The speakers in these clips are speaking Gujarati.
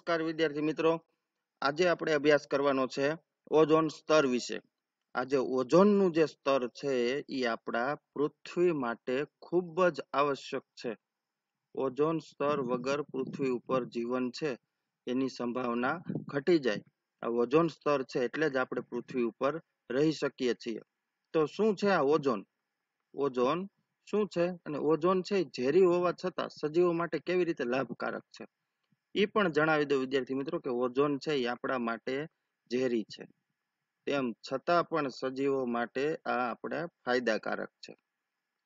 નમસ્કાર વિદ્યાર્થી મિત્રો આજે આપણે અભ્યાસ કરવાનો છે ઓઝોન સ્તર વિશે આજે ઓઝોનનું જે સ્તર છે એ આપણા પૃથ્વી માટે ખૂબ જ આવશ્યક છે ઓઝોન સ્તર વગર પૃથ્વી ઉપર જીવન છે એની સંભાવના ઘટી જાય આ ઓઝોન સ્તર છે એટલે જ આપણે પૃથ્વી ઉપર રહી શકીએ છીએ તો શું છે આ ઓઝોન ઓઝોન શું છે અને ઓઝોન છે ઝેરી હોવા છતાં સજીવો માટે કેવી રીતે લાભકારક છે એ પણ જણાવી દઉં વિદ્યાર્થી મિત્રો કે ઓઝોન છે એ આપણા માટે ઝેરી છે તેમ છતાં પણ સજીવો માટે આ આપણે ફાયદાકારક છે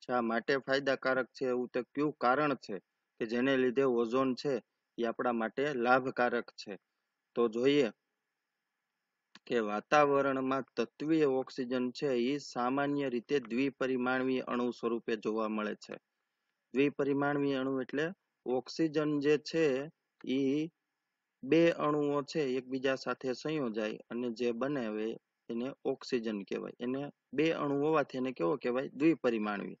શા માટે ફાયદાકારક છે એવું તો કયું કારણ છે કે જેને લીધે ઓઝોન છે એ આપણા માટે લાભકારક છે તો જોઈએ કે વાતાવરણમાં તત્વીય ઓક્સિજન છે એ સામાન્ય રીતે દ્વિપરિમાણવીય અણુ સ્વરૂપે જોવા મળે છે દ્વિપરિમાણવીય અણુ એટલે ઓક્સિજન જે છે એ બે અણુઓ છે એકબીજા સાથે સંયોજાય અને જે બનાવે એને ઓક્સિજન કહેવાય એને બે અણુ હોવાથી એને કેવો કહેવાય દ્વિપરિમાણવી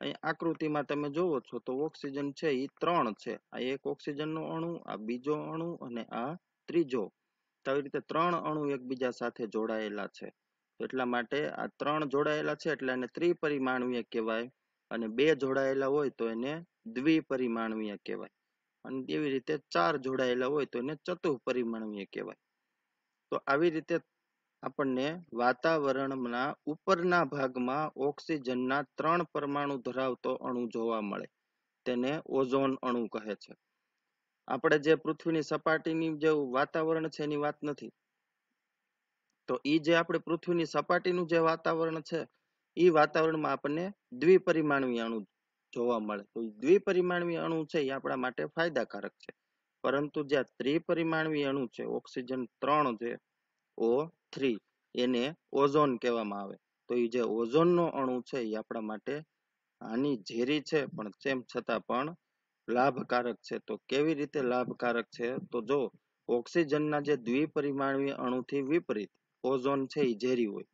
અહીં આકૃતિમાં તમે જોવો છો તો ઓક્સિજન છે એ ત્રણ છે આ એક ઓક્સિજનનો અણુ આ બીજો અણુ અને આ ત્રીજો તો આવી રીતે ત્રણ અણુ એકબીજા સાથે જોડાયેલા છે એટલા માટે આ ત્રણ જોડાયેલા છે એટલે એને ત્રિપરિમાણવીય કહેવાય અને બે જોડાયેલા હોય તો એને દ્વિપરિમાણવીય કહેવાય અને એવી રીતે ચાર જોડાયેલા હોય તો એને ચતુપરિમાણીય કહેવાય તો આવી રીતે આપણને વાતાવરણના ઉપરના ભાગમાં ઓક્સિજનના ત્રણ પરમાણુ ધરાવતો અણુ જોવા મળે તેને ઓઝોન અણુ કહે છે આપણે જે પૃથ્વીની સપાટીની જે વાતાવરણ છે એની વાત નથી તો એ જે આપણે પૃથ્વીની સપાટીનું જે વાતાવરણ છે એ વાતાવરણમાં આપણને દ્વિપરિમાણીય અણુ જોવા મળે તો દ્વિપરિમાણવી અણુ છે એ આપણા માટે ફાયદાકારક છે પરંતુ જ્યાં ત્રિપરિમાણીય અણુ છે ઓક્સિજન ત્રણ છે ઓ થ્રી એને ઓઝોન કહેવામાં આવે તો એ જે ઓઝોનનો અણુ છે એ આપણા માટે હાનિ ઝેરી છે પણ તેમ છતાં પણ લાભકારક છે તો કેવી રીતે લાભકારક છે તો જો ઓક્સિજનના જે દ્વિપરિમાણવી અણુથી વિપરીત ઓઝોન છે એ ઝેરી હોય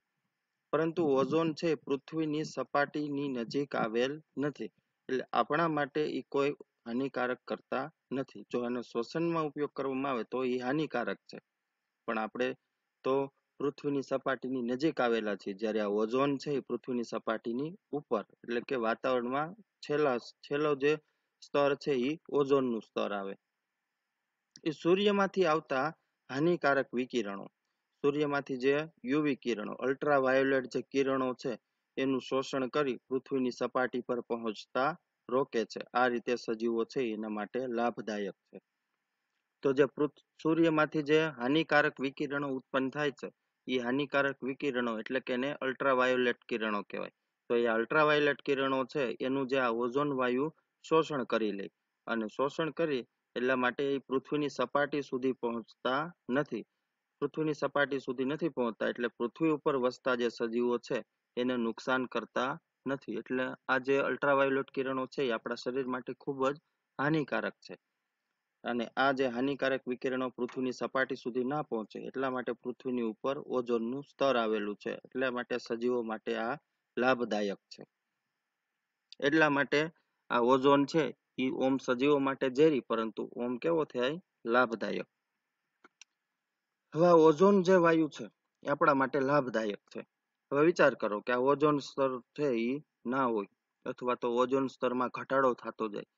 પરંતુ ઓઝોન છે પૃથ્વીની સપાટીની નજીક આવેલ નથી એટલે આપણા માટે એ કોઈ હાનિકારક કરતા નથી જો એનો શ્વસનમાં ઉપયોગ કરવામાં આવે તો એ હાનિકારક છે પણ આપણે તો પૃથ્વીની સપાટીની નજીક આવેલા છીએ જ્યારે આ ઓઝોન છે એ પૃથ્વીની સપાટીની ઉપર એટલે કે વાતાવરણમાં છેલ્લા છેલ્લો જે સ્તર છે એ ઓઝોનનું સ્તર આવે એ સૂર્યમાંથી આવતા હાનિકારક વિકિરણો સૂર્યમાંથી જે યુવી કિરણો અલ્ટ્રાવાયોલેટ જે કિરણો છે તેનું શોષણ કરી પૃથ્વીની સપાટી પર પહોંચતા રોકે છે આ રીતે સજીવો છે એના માટે લાભદાયક છે તો જે સૂર્યમાંથી જે હાનિકારક વિકિરણો ઉત્પન્ન થાય છે એ હાનિકારક વિકિરણો એટલે કે એને અલ્ટ્રાવાયોલેટ કિરણો કહેવાય તો એ અલ્ટ્રાવાયોલેટ કિરણો છે એનું જે આ ઓઝોન વાયુ શોષણ કરી લે અને શોષણ કરી એટલા માટે એ પૃથ્વીની સપાટી સુધી પહોંચતા નથી પૃથ્વીની સપાટી સુધી નથી પહોંચતા એટલે પૃથ્વી ઉપર વસતા જે સજીવો છે એને નુકસાન કરતા નથી એટલે આ જે ultraviolet કિરણો છે એ આપણા શરીર માટે ખૂબ જ હાનિકારક છે અને આ જે હાનિકારક વિકિરણો પૃથ્વીની સપાટી સુધી ના પહોંચે એટલા માટે પૃથ્વીની ઉપર ઓઝોનનું સ્તર આવેલું છે એટલા માટે સજીવો માટે આ લાભદાયક છે એટલા માટે આ ઓઝોન છે એ ઓમ સજીવો માટે ઝેરી પરંતુ ઓમ કેવો થાય લાભદાયક હવે ઓઝોન જે વાયુ છે એ આપણા માટે લાભદાયક છે હવે વિચાર કરો કે આ ઓઝોન સ્તર છે એ ના હોય અથવા તો ઓઝોન સ્તરમાં ઘટાડો થતો જાય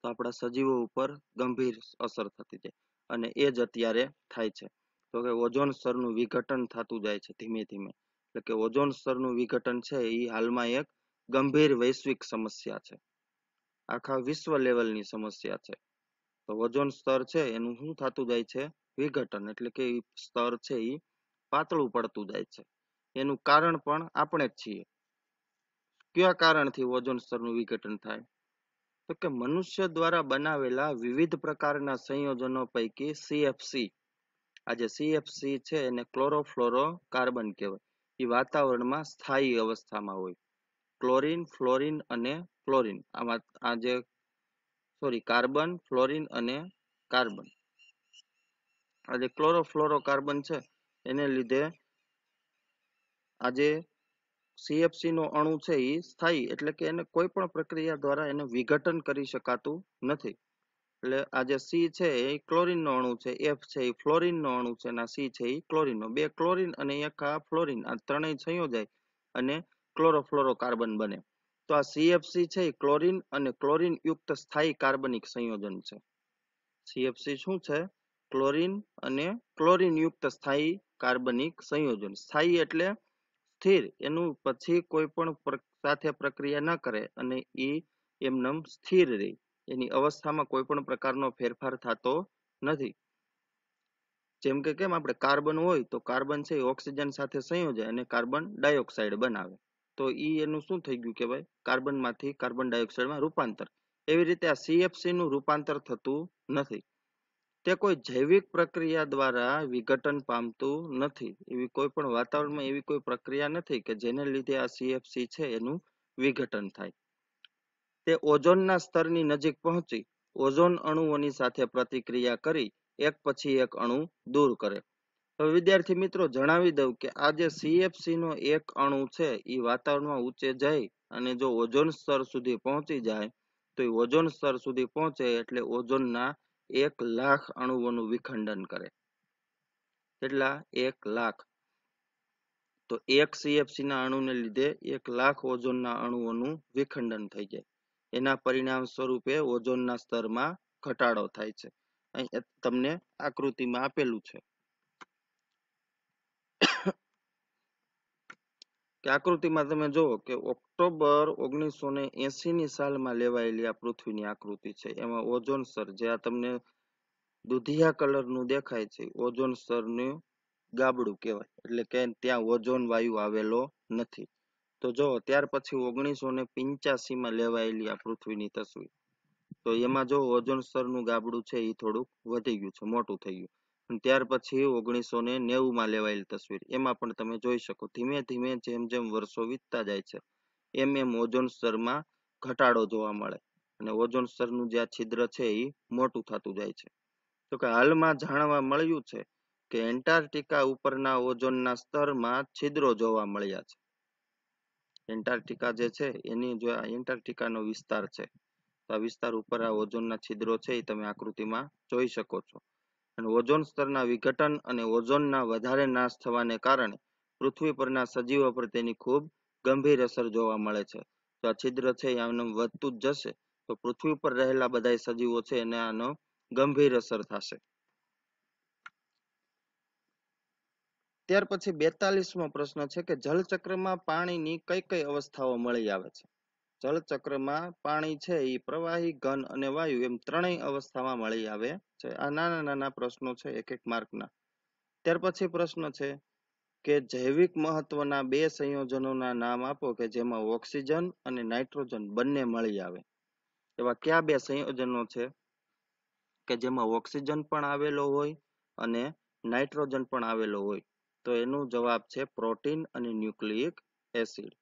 તો આપણા સજીવો ઉપર ગંભીર અસર થતી જાય અને એ જ અત્યારે થાય છે તો કે ઓઝોન સ્તરનું વિઘટન થતું જાય છે ધીમે ધીમે એટલે કે ઓઝોન સ્તરનું વિઘટન છે એ હાલમાં એક ગંભીર વૈશ્વિક સમસ્યા છે આખા વિશ્વ લેવલની સમસ્યા છે તો ઓઝોન સ્તર છે એનું શું થતું જાય છે વિઘટન એટલે કે સ્તર છે એ પાતળું પડતું જાય છે એનું કારણ પણ આપણે જ છીએ કયા કારણથી ઓઝોન સ્તરનું વિઘટન થાય તો કે મનુષ્ય દ્વારા બનાવેલા વિવિધ પ્રકારના સંયોજનો પૈકી સીએફસી આ જે સીએફસી છે એને ક્લોરોફ્લોરો કાર્બન કહેવાય એ વાતાવરણમાં સ્થાયી અવસ્થામાં હોય ક્લોરિન ફ્લોરિન અને ક્લોરિન આ જે સોરી કાર્બન ફ્લોરિન અને કાર્બન આ જે કાર્બન છે એને લીધે આજે CFC નો અણુ છે એ સ્થાયી એટલે કે એને કોઈ પણ પ્રક્રિયા દ્વારા એને વિઘટન કરી શકાતું નથી એટલે આ જે સી છે એ ક્લોરીનનો અણુ છે એફ છે એ ફ્લોરિનનો અણુ છે અને સી છે એ ક્લોરીનનો બે ક્લોરિન અને એક આ ફ્લોરિન આ ત્રણેય સંયોજાય અને ક્લોરોફ્લોરોકાર્બન બને તો આ સીએફસી છે એ ક્લોરીન અને ક્લોરીન યુક્ત સ્થાયી કાર્બનિક સંયોજન છે સીએફસી શું છે ક્લોરીન અને ક્લોરીન યુક્ત સ્થાયી કાર્બનિક સંયોજન સ્થાયી એટલે સ્થિર એનું પછી કોઈ પણ સાથે પ્રક્રિયા ન કરે અને એ એમનેમ સ્થિર રહે એની અવસ્થામાં કોઈ પણ પ્રકારનો ફેરફાર થતો નથી જેમ કે કેમ આપણે કાર્બન હોય તો કાર્બન છે ઓક્સિજન સાથે સંયોજાય અને કાર્બન ડાયોક્સાઇડ બનાવે તો એ એનું શું થઈ ગયું કહેવાય કાર્બનમાંથી કાર્બન ડાયોક્સાઇડમાં રૂપાંતર એવી રીતે આ સીએફસી નું રૂપાંતર થતું નથી તે કોઈ જૈવિક પ્રક્રિયા દ્વારા વિઘટન પામતું નથી એવી કોઈ પણ વાતાવરણમાં એવી કોઈ પ્રક્રિયા નથી કે જેને લીધે આ સીએફસી છે એનું વિઘટન થાય તે ઓઝોનના સ્તરની નજીક પહોંચી ઓઝોન અણુઓની સાથે પ્રતિક્રિયા કરી એક પછી એક અણુ દૂર કરે હવે વિદ્યાર્થી મિત્રો જણાવી દઉં કે આ જે સીએફસી નો એક અણુ છે એ વાતાવરણમાં ઊંચે જાય અને જો ઓઝોન સ્તર સુધી પહોંચી જાય તો એ ઓઝોન સ્તર સુધી પહોંચે એટલે ઓઝોનના એક લાખ અણુઓનું વિખંડન કરે કેટલા એક લાખ તો એક CFC ના અણુને લીધે એક લાખ ઓઝોનના અણુઓનું વિખંડન થઈ જાય એના પરિણામ સ્વરૂપે ઓઝોનના સ્તરમાં ઘટાડો થાય છે અહીં તમને આકૃતિમાં આપેલું છે કે આકૃતિમાં તમે જુઓ કે ઓક્ટોબર ઓગણીસો ને એંસીની સાલમાં લેવાયેલી આ પૃથ્વીની આકૃતિ છે એમાં ઓઝોન સ્તર જે આ તમને દુધિયા કલરનું દેખાય છે ઓઝોન સ્તરનું ગાબડું કહેવાય એટલે કે ત્યાં ઓઝોન વાયુ આવેલો નથી તો જો ત્યાર પછી ઓગણીસો ને માં લેવાયેલી આ પૃથ્વીની તસવીર તો એમાં જો ઓઝોન સ્તરનું ગાબડું છે એ થોડુંક વધી ગયું છે મોટું થઈ ગયું ત્યાર પછી ઓગણીસો ને નેવુંમાં લેવાયેલ તસવીર એમાં પણ તમે જોઈ શકો ધીમે ધીમે જેમ જેમ વર્ષો વીતતા જાય છે એમ એમ ઓઝોન સ્તરમાં ઘટાડો જોવા મળે અને ઓઝોન સ્તરનું જે છિદ્ર છે એ મોટું થતું જાય છે તો કે હાલમાં જાણવા મળ્યું છે કે એન્ટાર્કટિકા ઉપરના ઓઝોનના સ્તરમાં છિદ્રો જોવા મળ્યા છે એન્ટાર્કટિકા જે છે એની જો આ એન્ટાર્કટિકાનો વિસ્તાર છે તો આ વિસ્તાર ઉપર આ ઓઝોનના છિદ્રો છે એ તમે આકૃતિમાં જોઈ શકો છો અને ઓઝોન સ્તરના વિઘટન અને ઓઝોનના વધારે નાશ થવાને કારણે પૃથ્વી પરના સજીવો પર તેની ખૂબ ગંભીર અસર જોવા મળે છે તો આ છિદ્ર છે એ આમ વધતું જ જશે તો પૃથ્વી પર રહેલા બધા સજીવો છે એને આનો ગંભીર અસર થશે ત્યાર પછી બેતાલીસમો પ્રશ્ન છે કે જલચક્રમાં પાણીની કઈ કઈ અવસ્થાઓ મળી આવે છે જળચક્રમાં પાણી છે એ પ્રવાહી ઘન અને વાયુ એમ ત્રણેય અવસ્થામાં મળી આવે છે આ નાના નાના પ્રશ્નો છે એક એક માર્કના ત્યાર પછી પ્રશ્ન છે કે જૈવિક મહત્વના બે સંયોજનોના નામ આપો કે જેમાં ઓક્સિજન અને નાઇટ્રોજન બંને મળી આવે એવા કયા બે સંયોજનો છે કે જેમાં ઓક્સિજન પણ આવેલો હોય અને નાઇટ્રોજન પણ આવેલો હોય તો એનો જવાબ છે પ્રોટીન અને ન્યુક્લિક એસિડ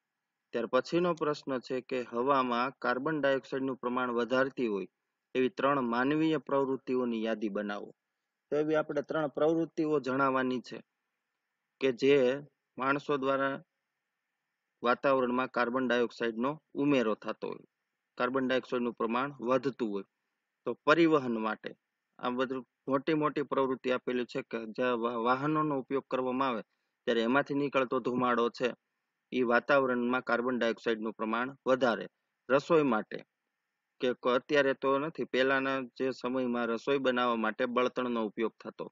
ત્યાર પછીનો પ્રશ્ન છે કે હવામાં કાર્બન ડાયોક્સાઇડનું પ્રમાણ વધારતી હોય એવી ત્રણ માનવીય પ્રવૃત્તિઓની યાદી બનાવો તો એવી આપણે ત્રણ પ્રવૃત્તિઓ જણાવવાની છે કે જે માણસો દ્વારા વાતાવરણમાં કાર્બન ડાયોક્સાઇડનો ઉમેરો થતો હોય કાર્બન નું પ્રમાણ વધતું હોય તો પરિવહન માટે આ બધું મોટી મોટી પ્રવૃત્તિ આપેલી છે કે જ્યાં વાહનોનો ઉપયોગ કરવામાં આવે ત્યારે એમાંથી નીકળતો ધુમાડો છે એ વાતાવરણમાં કાર્બન ડાયોક્સાઇડનું પ્રમાણ વધારે રસોઈ માટે કે અત્યારે તો નથી પહેલાના જે સમયમાં રસોઈ બનાવવા માટે બળતણનો ઉપયોગ થતો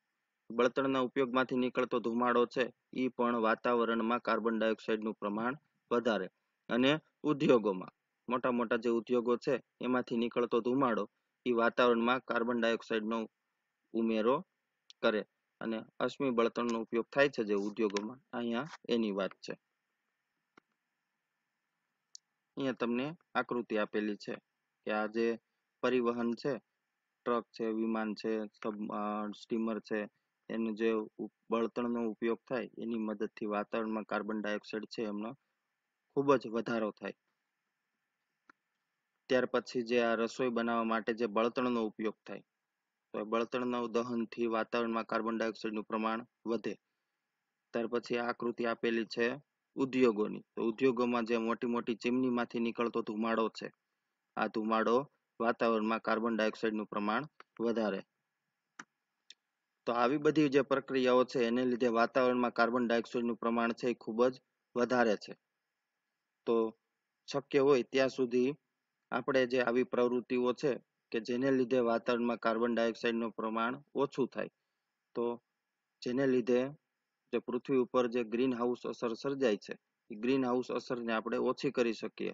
બળતણના ઉપયોગમાંથી નીકળતો ધુમાડો છે એ પણ વાતાવરણમાં કાર્બન ડાયોક્સાઇડનું પ્રમાણ વધારે અને ઉદ્યોગોમાં મોટા મોટા જે ઉદ્યોગો છે એમાંથી નીકળતો ધુમાડો એ વાતાવરણમાં કાર્બન ડાયોક્સાઇડનો ઉમેરો કરે અને અશ્મિ બળતણનો ઉપયોગ થાય છે જે ઉદ્યોગોમાં અહીંયા એની વાત છે અહીંયા તમને આકૃતિ આપેલી છે કે આ જે પરિવહન છે ટ્રક છે વિમાન છે સ્ટીમર છે એનું જે બળતણનો ઉપયોગ થાય એની મદદથી વાતાવરણમાં કાર્બન ડાયોક્સાઇડ છે એમનો ખૂબ જ વધારો થાય ત્યાર પછી જે આ રસોઈ બનાવવા માટે જે બળતણનો ઉપયોગ થાય તો બળતણના દહનથી વાતાવરણમાં કાર્બન ડાયોક્સાઇડનું પ્રમાણ વધે ત્યાર પછી આકૃતિ આપેલી છે ઉદ્યોગોની તો ઉદ્યોગોમાં જે મોટી મોટી ચીમનીમાંથી નીકળતો ધુમાડો છે આ ધુમાડો વાતાવરણમાં કાર્બન ડાયોક્સાઇડનું પ્રમાણ વધારે તો આવી બધી જે પ્રક્રિયાઓ છે એને લીધે વાતાવરણમાં કાર્બન ડાયોક્સાઇડનું પ્રમાણ છે એ ખૂબ જ વધારે છે તો શક્ય હોય ત્યાં સુધી આપણે જે આવી પ્રવૃત્તિઓ છે કે જેને લીધે વાતાવરણમાં કાર્બન ડાયોક્સાઇડનું પ્રમાણ ઓછું થાય તો જેને લીધે જે પૃથ્વી ઉપર જે ગ્રીન હાઉસ અસર સર્જાય છે એ ગ્રીન હાઉસ અસરને આપણે ઓછી કરી શકીએ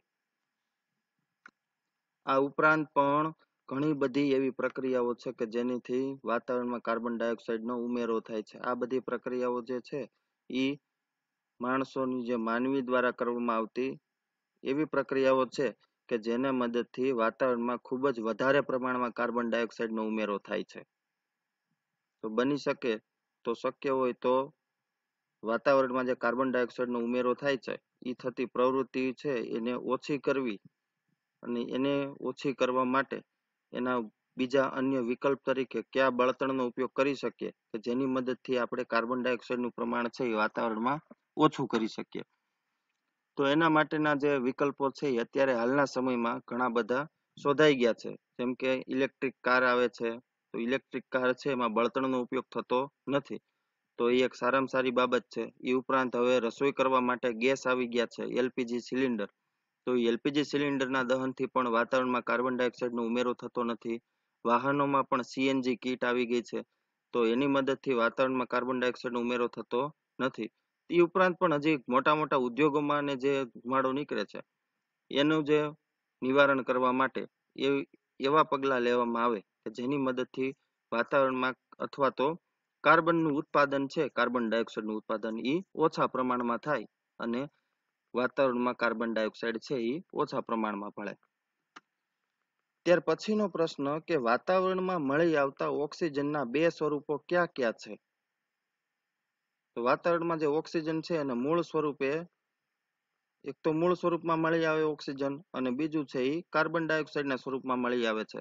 આ ઉપરાંત પણ ઘણી બધી એવી પ્રક્રિયાઓ છે કે જેનીથી વાતાવરણમાં કાર્બન ડાયોક્સાઇડનો ઉમેરો થાય છે આ બધી પ્રક્રિયાઓ જે છે એ માણસોની જે માનવી દ્વારા કરવામાં આવતી એવી પ્રક્રિયાઓ છે કે જેના મદદથી વાતાવરણમાં ખૂબ જ વધારે પ્રમાણમાં કાર્બન ડાયોક્સાઇડનો ઉમેરો થાય છે તો બની શકે તો શક્ય હોય તો વાતાવરણમાં જે કાર્બન ડાયોક્સાઇડનો ઉમેરો થાય છે એ થતી પ્રવૃત્તિ છે એને ઓછી કરવી અને એને ઓછી કરવા માટે એના બીજા અન્ય વિકલ્પ તરીકે કયા બળતણનો ઉપયોગ કરી શકીએ કે જેની મદદથી આપણે કાર્બન ડાયોક્સાઇડનું પ્રમાણ છે એ વાતાવરણમાં ઓછું કરી શકીએ તો એના માટેના જે વિકલ્પો છે એ અત્યારે હાલના સમયમાં ઘણા બધા શોધાઈ ગયા છે જેમ કે ઇલેક્ટ્રિક કાર આવે છે તો ઇલેક્ટ્રિક કાર છે એમાં બળતણનો ઉપયોગ થતો નથી તો એ એક સારામાં સારી બાબત છે એ ઉપરાંત હવે રસોઈ કરવા માટે ગેસ આવી ગયા છે એલપીજી સિલિન્ડર તો એલપીજી સિલિન્ડરના દહનથી પણ વાતાવરણમાં કાર્બન ડાયોક્સાઇડનો ઉમેરો થતો નથી વાહનોમાં પણ સીએનજી કીટ આવી ગઈ છે તો એની મદદથી વાતાવરણમાં કાર્બન ડાયોક્સાઇડનો ઉમેરો થતો નથી એ ઉપરાંત પણ હજી મોટા મોટા ઉદ્યોગોમાં અને જે ધુમાડો નીકળે છે એનું જે નિવારણ કરવા માટે એ એવા પગલાં લેવામાં આવે કે જેની મદદથી વાતાવરણમાં અથવા તો કાર્બનનું ઉત્પાદન છે કાર્બન ડાયોક્સાઇડનું ઉત્પાદન એ ઓછા પ્રમાણમાં થાય અને વાતાવરણમાં કાર્બન ડાયોક્સાઇડ છે એ ઓછા પ્રમાણમાં ભળે ત્યાર પછીનો પ્રશ્ન કે વાતાવરણમાં મળી આવતા ઓક્સિજનના બે સ્વરૂપો કયા ક્યાં છે તો વાતાવરણમાં જે ઓક્સિજન છે એને મૂળ સ્વરૂપે એક તો મૂળ સ્વરૂપમાં મળી આવે ઓક્સિજન અને બીજું છે એ કાર્બન ડાયોક્સાઇડના સ્વરૂપમાં મળી આવે છે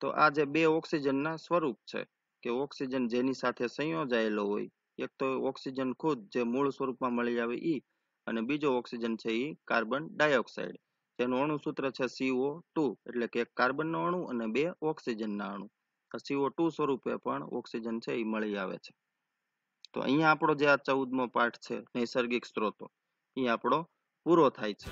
તો આ જે બે ઓક્સિજનના સ્વરૂપ છે કે ઓક્સિજન જેની સાથે સંયોજાયેલો હોય એક તો ઓક્સિજન ખુદ જે મૂળ સ્વરૂપમાં મળી આવે એ અને બીજો ઓક્સિજન છે એ કાર્બન ડાયોક્સાઇડ જેનું અણુ સૂત્ર છે સીઓ ટુ એટલે કે એક કાર્બન નો અણુ અને બે ઓક્સિજનના અણુ સીઓ ટુ સ્વરૂપે પણ ઓક્સિજન છે ઈ મળી આવે છે તો અહીંયા આપણો જે આ ચૌદમો પાઠ છે નૈસર્ગિક સ્ત્રોતો એ આપણો પૂરો થાય છે